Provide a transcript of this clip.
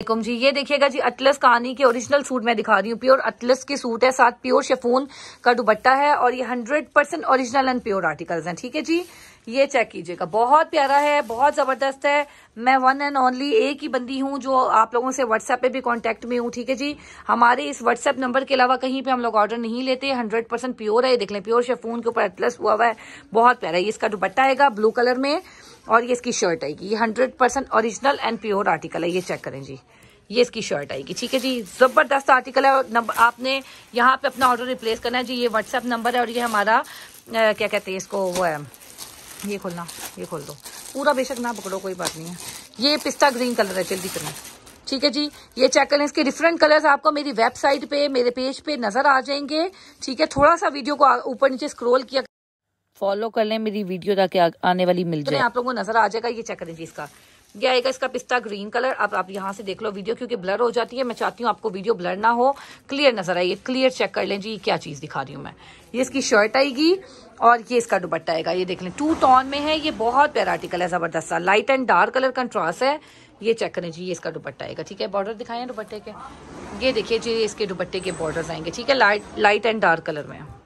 वालेकुम जी ये देखिएगा जी अटलस कहानी के ओरिजिनल सूट मैं दिखा रही हूँ प्योर अटलस की सूट है साथ प्योर शेफोन का दुबट्टा है और ये hundred percent original and pure articles हैं ठीक है जी ये चेक कीजिएगा बहुत प्यारा है बहुत ज़बरदस्त है मैं वन एंड ओनली एक ही बंदी हूँ जो आप लोगों से व्हाट्सएप पे भी कांटेक्ट में हूँ ठीक है जी हमारे इस व्हाट्सएप नंबर के अलावा कहीं पे हम लोग ऑर्डर नहीं लेते हंड्रेड परसेंट प्योर है देख लें प्योर शेफून के ऊपर अटलस हुआ हुआ है बहुत प्यारा है इसका दुबट्टा आएगा ब्लू कलर में और ये इसकी शर्ट आएगी ये hundred percent original and pure article है ये चेक करें जी ये इसकी शर्ट आएगी ठीक है जी ज़बरदस्त आर्टिकल है और नंबर आपने यहाँ पे अपना ऑर्डर रिप्लेस करना है जी ये व्हाट्सअप नंबर है और ये हमारा ए, क्या कहते हैं इसको वो है ये खोलना ये खोल दो पूरा बेशक ना पकड़ो कोई बात नहीं है ये पिस्ता ग्रीन कलर है जल्दी करना ठीक है जी ये चेक करें इसके डिफरेंट कलर्स आपको मेरी वेबसाइट पे मेरे पेज पे नजर आ जाएंगे ठीक है थोड़ा सा वीडियो को ऊपर नीचे स्क्रॉल किया फॉलो कर लें मेरी वीडियो ताकि आने वाली मिल तो जाए आप लोगों को नजर आ जाएगा ये चेक करें जी इसका ये आएगा इसका पिस्ता ग्रीन कलर अब आप यहाँ से देख लो वीडियो क्योंकि ब्लर हो जाती है मैं चाहती हूँ आपको वीडियो ब्लर ना हो क्लियर नजर आई क्लियर चेक कर लें जी क्या चीज़ दिखा रही हूँ मैं ये इसकी शर्ट आएगी और ये इसका दुपट्टा आएगा ये देख लें टू टॉन में है ये बहुत प्यारा आर्टिकल है ज़बरदस्त सा light and dark colour contrast है ये चेक करें जी ये इसका दुपट्टा आएगा ठीक है बॉर्डर दिखाएं दुपट्टे के ये देखिए जी इसके दुपट्टे के बॉर्डर आएंगे ठीक है light light and dark colour में